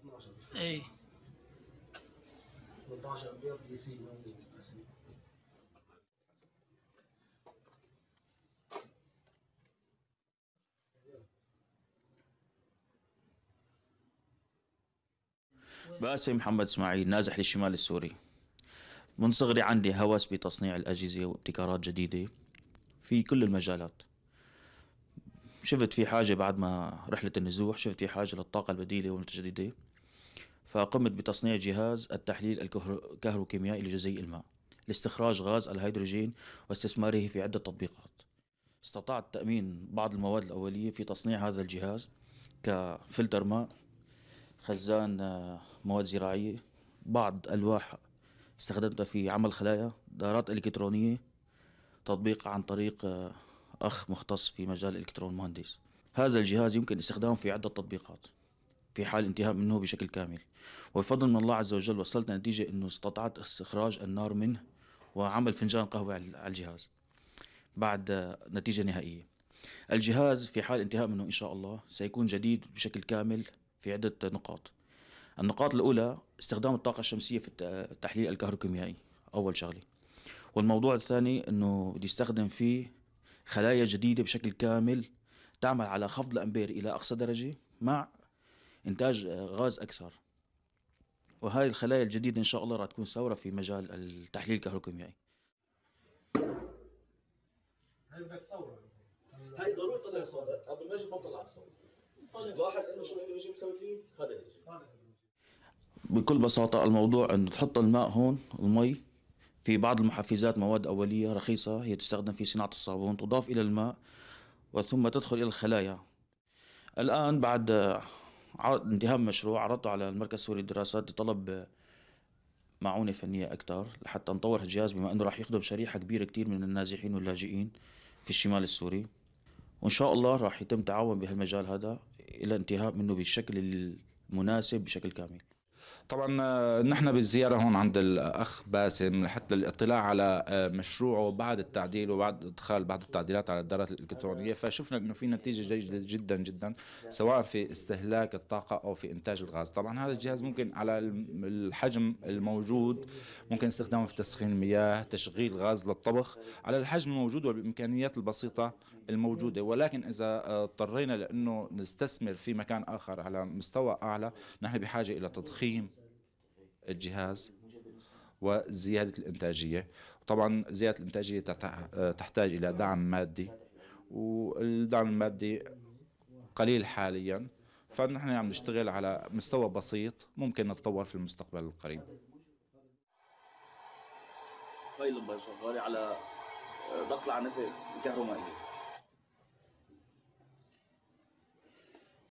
12 اي 18 ابيض دي سي موجود باسم محمد اسماعيل نازح للشمال السوري من صغري عندي هوس بتصنيع الأجهزة وابتكارات جديدة في كل المجالات شفت في حاجة بعد ما رحلة النزوح شفت في حاجة للطاقة البديلة والمتجددة فقمت بتصنيع جهاز التحليل الكهروكيميائي لجزيء الماء لاستخراج غاز الهيدروجين واستثماره في عدة تطبيقات استطعت تأمين بعض المواد الأولية في تصنيع هذا الجهاز كفلتر ماء خزان آه، مواد زراعية بعض ألواح استخدمتها في عمل خلايا دارات إلكترونية تطبيق عن طريق آه، أخ مختص في مجال الإلكترون مهندس هذا الجهاز يمكن استخدامه في عدة تطبيقات في حال انتهاء منه بشكل كامل وبفضل من الله عز وجل وصلت نتيجة أنه استطعت استخراج النار منه وعمل فنجان قهوة على الجهاز بعد نتيجة نهائية الجهاز في حال انتهاء منه إن شاء الله سيكون جديد بشكل كامل في عدة نقاط النقاط الأولى استخدام الطاقة الشمسية في التحليل الكهروكيميائي أول شغلة والموضوع الثاني أنه بدي يستخدم فيه خلايا جديدة بشكل كامل تعمل على خفض الأمبير إلى أقصى درجة مع إنتاج آه، غاز أكثر وهذه الخلايا الجديدة إن شاء الله راح تكون ثورة في مجال التحليل الكهروكيميائي هاي بدك ثورة هاي ضروري تطلع صوت ما المجيد ما طلع الصوت لاحظ انه شو الهيدروجين مسوي فيه؟ هذا بكل بساطة الموضوع انه تحط الماء هون المي في بعض المحفزات مواد أولية رخيصة هي تستخدم في صناعة الصابون تضاف إلى الماء وثم تدخل إلى الخلايا الآن بعد انتهاء المشروع عرضته على المركز السوري للدراسات لطلب معونة فنية أكثر لحتى نطور الجهاز بما أنه راح يخدم شريحة كبيرة كتير من النازحين واللاجئين في الشمال السوري وإن شاء الله راح يتم تعاون بهالمجال هذا إلى انتهاء منه بالشكل المناسب بشكل كامل طبعا آه، نحن بالزياره هون عند الاخ باسم حتى الاطلاع على آه، مشروعه بعد التعديل وبعد ادخال بعض التعديلات على الدارات الالكترونيه فشفنا انه في نتيجه جيده جدا جدا سواء في استهلاك الطاقه او في انتاج الغاز طبعا هذا الجهاز ممكن على الحجم الموجود ممكن استخدامه في تسخين المياه تشغيل غاز للطبخ على الحجم الموجود والامكانيات البسيطه الموجوده ولكن اذا آه، اضطرينا لانه نستثمر في مكان اخر على مستوى اعلى نحن بحاجه الى تضخيم تقييم الجهاز وزيادة الإنتاجية طبعا زيادة الإنتاجية تحتاج إلى دعم مادي والدعم المادي قليل حاليا فنحن عم نشتغل على مستوى بسيط ممكن نتطور في المستقبل القريب هاي طيب، اللمبة شغالة على ضغط العنفة الكهرمائية